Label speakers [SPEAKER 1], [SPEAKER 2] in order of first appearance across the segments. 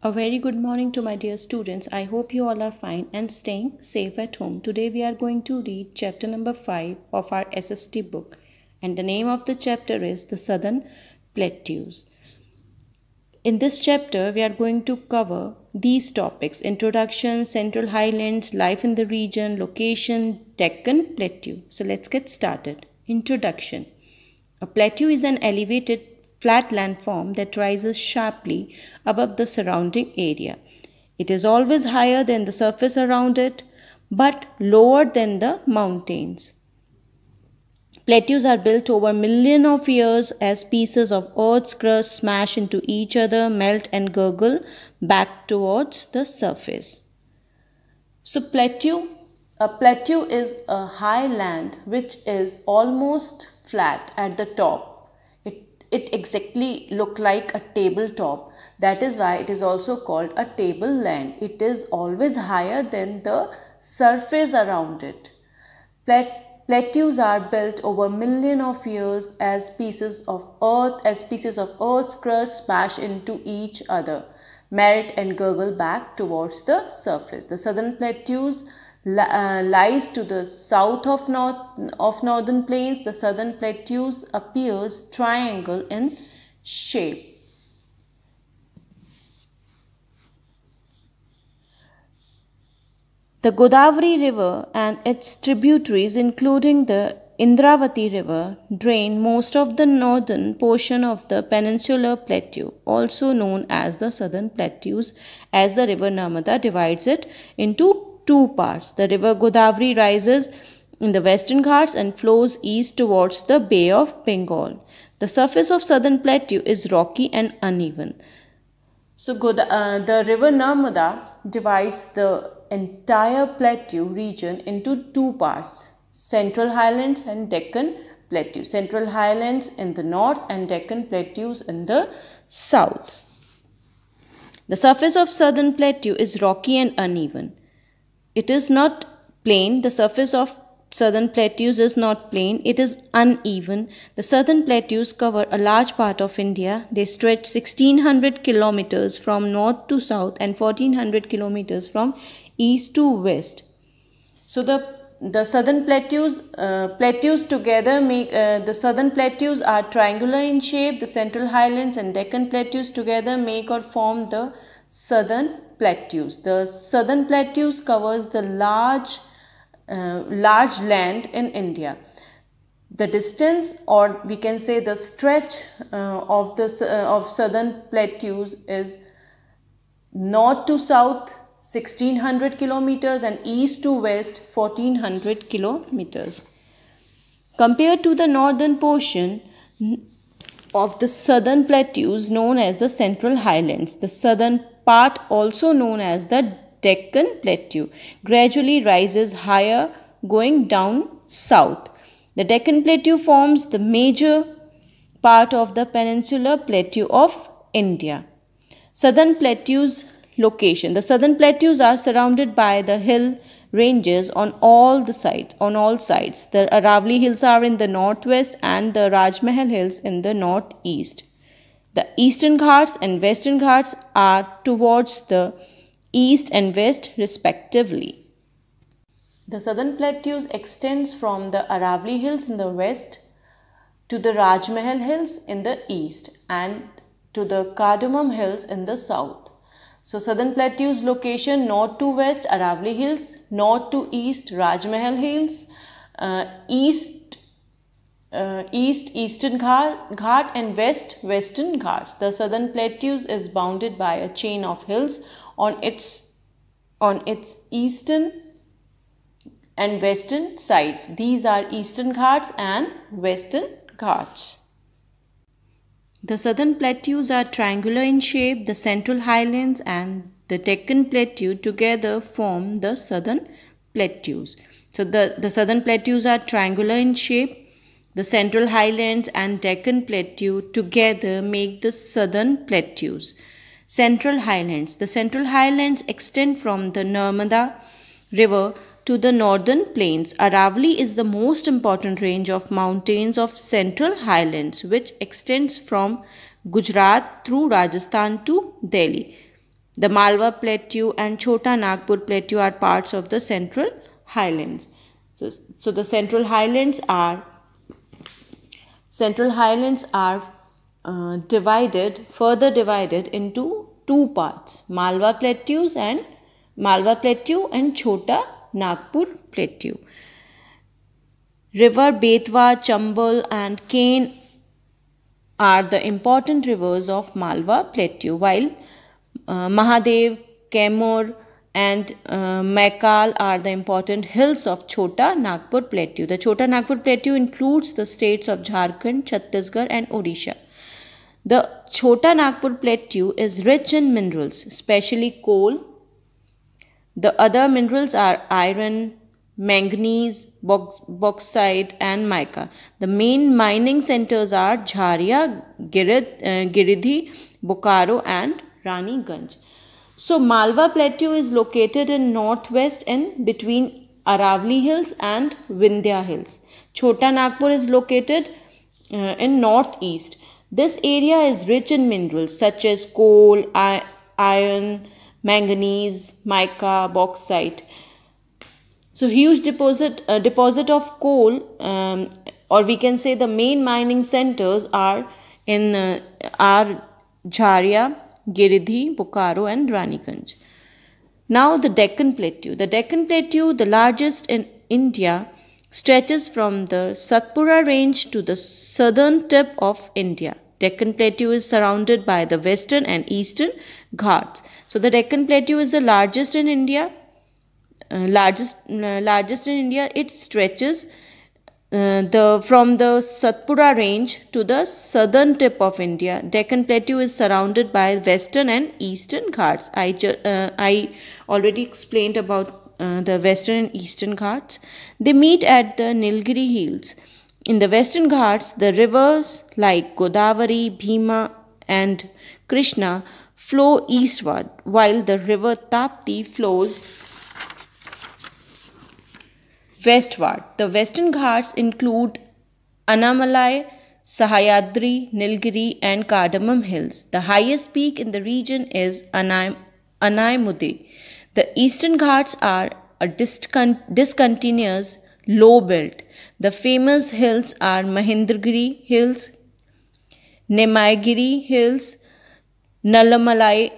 [SPEAKER 1] A very good morning to my dear students. I hope you all are fine and staying safe at home. Today we are going to read chapter number 5 of our SST book and the name of the chapter is The Southern Plateaus. In this chapter we are going to cover these topics introduction, Central Highlands, life in the region, location, Deccan Plateau. So let's get started. Introduction A plateau is an elevated flat landform that rises sharply above the surrounding area. It is always higher than the surface around it, but lower than the mountains. Plateaus are built over millions of years as pieces of Earth's crust smash into each other, melt and gurgle back towards the surface. So plateau, a plateau is a high land which is almost flat at the top it exactly look like a tabletop that is why it is also called a tableland it is always higher than the surface around it Plat- plateaus are built over million of years as pieces of earth as pieces of earth's crust smash into each other melt and gurgle back towards the surface the southern plateaus uh, lies to the south of north of northern plains the southern plateaus appears triangle in shape the godavari river and its tributaries including the indravati river drain most of the northern portion of the peninsular plateau also known as the southern plateaus as the river namada divides it into two parts. The river Godavari rises in the western ghats and flows east towards the Bay of Bengal. The surface of southern plateau is rocky and uneven. So Goda, uh, the river Narmada divides the entire plateau region into two parts, Central Highlands and Deccan Plateau. Central Highlands in the north and Deccan Plateaus in the south. The surface of southern plateau is rocky and uneven. It is not plain. The surface of southern plateaus is not plain. It is uneven. The southern plateaus cover a large part of India. They stretch 1600 kilometers from north to south and 1400 kilometers from east to west. So the the southern plateaus uh, plateaus together make uh, the southern plateaus are triangular in shape the central highlands and deccan plateaus together make or form the southern plateaus. The southern plateaus covers the large, uh, large land in India. The distance, or we can say the stretch uh, of the uh, of southern plateaus is north to south 1600 kilometers and east to west 1400 kilometers. Compared to the northern portion, of the southern plateaus known as the central highlands. The southern part also known as the Deccan Plateau gradually rises higher going down south. The Deccan Plateau forms the major part of the peninsular plateau of India. Southern plateaus location. The southern plateaus are surrounded by the hill ranges on all the sides on all sides. The Aravali hills are in the northwest and the Rajmahal hills in the northeast. The eastern Ghats and western Ghats are towards the east and west respectively. The southern plateau extends from the Aravali Hills in the west to the Rajmahal Hills in the east and to the Cardamom Hills in the south. So Southern Plateau's location north to west Aravali Hills, north to east Rajmahal Hills, uh, east uh, east eastern ghat and west western ghats the southern plateau is bounded by a chain of hills on its on its eastern and western sides these are eastern ghats and western ghats the southern plateaus are triangular in shape the central highlands and the deccan plateau together form the southern plateaus so the, the southern plateaus are triangular in shape the Central Highlands and Deccan Plateau together make the Southern Plateaus. Central Highlands. The Central Highlands extend from the Narmada River to the northern plains. Aravalli is the most important range of mountains of Central Highlands which extends from Gujarat through Rajasthan to Delhi. The Malwa Plateau and Chota Nagpur Plateau are parts of the Central Highlands. So, so the Central Highlands are Central Highlands are uh, divided, further divided into two parts, Malwa Plateaus and Malwa Plateau and Chota Nagpur Plateau. River Betwa, Chambal and Kane are the important rivers of Malwa Plateau while uh, Mahadev, Kaimur, and uh, Maikal are the important hills of Chota Nagpur Plateau. The Chota Nagpur Plateau includes the states of Jharkhand, Chhattisgarh and Odisha. The Chota Nagpur Plateau is rich in minerals, especially coal. The other minerals are iron, manganese, box, bauxite, and mica. The main mining centers are Jharia, Girid, uh, Giridhi, Bokaro, and Rani Ganj. So Malwa Plateau is located in northwest and between Aravali Hills and Vindhya Hills. Chota Nagpur is located uh, in northeast. This area is rich in minerals such as coal, iron, manganese, mica, bauxite. So huge deposit uh, deposit of coal um, or we can say the main mining centers are in uh, are Jharia, Giridhi, Bokaro, and Raniganj. Now, the Deccan Plateau. The Deccan Plateau, the largest in India, stretches from the Satpura range to the southern tip of India. Deccan Plateau is surrounded by the western and eastern Ghats. So, the Deccan Plateau is the largest in India. Uh, largest, uh, largest in India. It stretches uh, the from the Satpura range to the southern tip of India. Deccan Plateau is surrounded by western and eastern Ghats. I uh, I already explained about uh, the western and eastern Ghats. They meet at the Nilgiri Hills. In the western Ghats, the rivers like Godavari, Bhima, and Krishna flow eastward, while the river Tapti flows Westward, the western ghats include Annamalai, Sahayadri, Nilgiri, and Cardamom Hills. The highest peak in the region is Anaimudi. The eastern ghats are a discontinuous low belt. The famous hills are Mahindragiri Hills, Nemaigiri Hills, Nallamalai,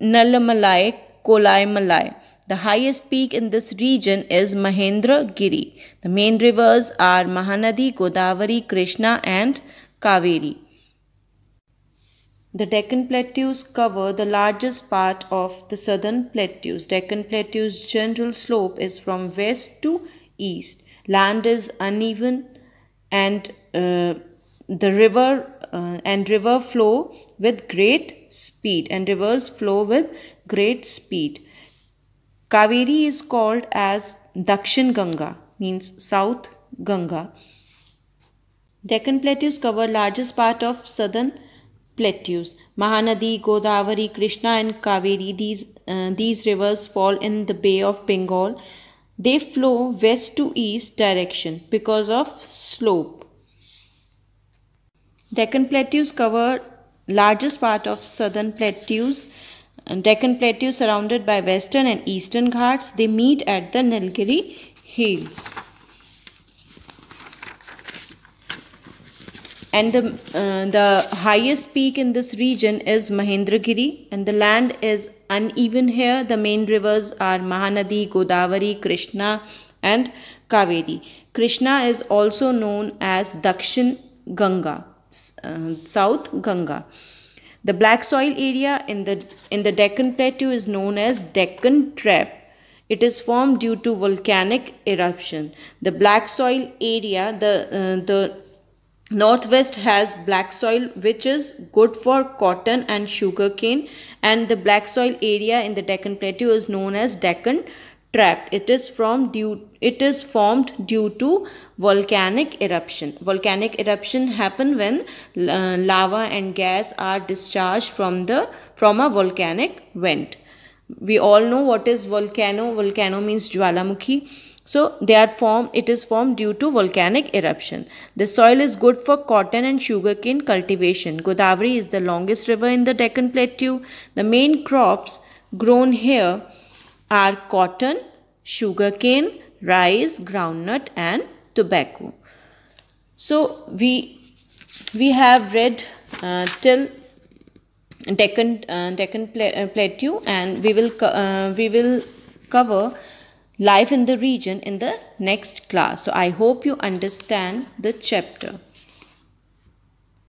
[SPEAKER 1] Nallamalai, Kolaimalai. The highest peak in this region is Mahendra Giri. The main rivers are Mahanadi, Godavari, Krishna and Kaveri. The Deccan Plateaus cover the largest part of the southern plateaus. Deccan Plateau's general slope is from west to east. Land is uneven and uh, the river uh, and river flow with great speed and rivers flow with great speed Kaveri is called as Dakshin Ganga, means South Ganga. Deccan plateaus cover largest part of southern plateaus. Mahanadi, Godavari, Krishna and Kaveri, these, uh, these rivers fall in the Bay of Bengal. They flow west to east direction because of slope. Deccan plateaus cover largest part of southern plateaus. Deccan Plateau surrounded by western and eastern ghats. They meet at the Nilgiri Hills. And the, uh, the highest peak in this region is Mahendragiri and the land is uneven here. The main rivers are Mahanadi, Godavari, Krishna and Kaveri. Krishna is also known as Dakshin Ganga, uh, South Ganga. The black soil area in the, in the Deccan Plateau is known as Deccan Trap. It is formed due to volcanic eruption. The black soil area, the, uh, the northwest has black soil which is good for cotton and sugarcane and the black soil area in the Deccan Plateau is known as Deccan trapped it is from due it is formed due to volcanic eruption volcanic eruption happen when uh, lava and gas are discharged from the from a volcanic vent we all know what is volcano volcano means jwalamukhi so they are formed it is formed due to volcanic eruption the soil is good for cotton and sugarcane cultivation godavari is the longest river in the deccan plateau the main crops grown here are cotton, sugarcane, rice, groundnut and tobacco. So we we have read uh, till Deccan uh, Deccan uh, Plateau and we will uh, we will cover life in the region in the next class. So I hope you understand the chapter.